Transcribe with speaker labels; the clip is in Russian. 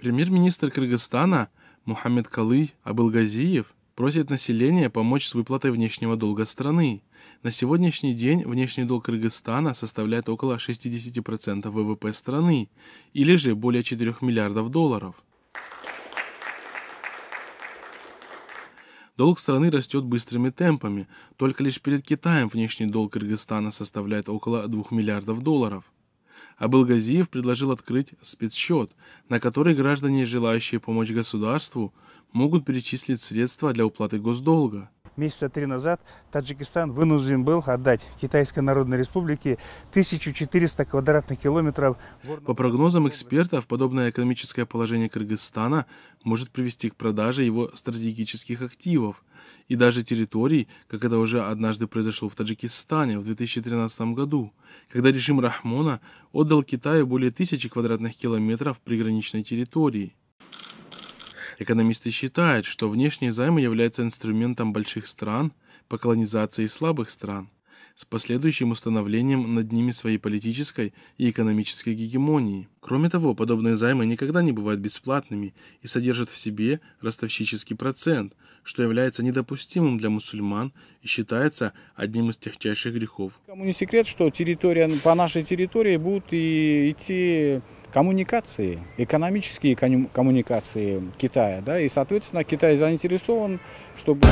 Speaker 1: Премьер-министр Кыргызстана Мухаммед Калы Абылгазиев просит население помочь с выплатой внешнего долга страны. На сегодняшний день внешний долг Кыргызстана составляет около 60% ВВП страны, или же более 4 миллиардов долларов. Долг страны растет быстрыми темпами. Только лишь перед Китаем внешний долг Кыргызстана составляет около 2 миллиардов долларов. Абылгазиев предложил открыть спецсчет, на который граждане, желающие помочь государству, могут перечислить средства для уплаты
Speaker 2: госдолга месяца три назад Таджикистан вынужден был отдать Китайской Народной Республике 1400 квадратных километров.
Speaker 1: По прогнозам экспертов, подобное экономическое положение Кыргызстана может привести к продаже его стратегических активов и даже территорий, как это уже однажды произошло в Таджикистане в 2013 году, когда режим Рахмона отдал Китаю более тысячи квадратных километров приграничной территории. Экономисты считают, что внешние займы являются инструментом больших стран по колонизации слабых стран с последующим установлением над ними своей политической и экономической гегемонии. Кроме того, подобные займы никогда не бывают бесплатными и содержат в себе ростовщический процент, что является недопустимым для мусульман и считается одним из техчайших грехов.
Speaker 3: Кому не секрет, что территория, по нашей территории будут и идти коммуникации, экономические коммуникации Китая. Да, и, соответственно, Китай заинтересован, чтобы...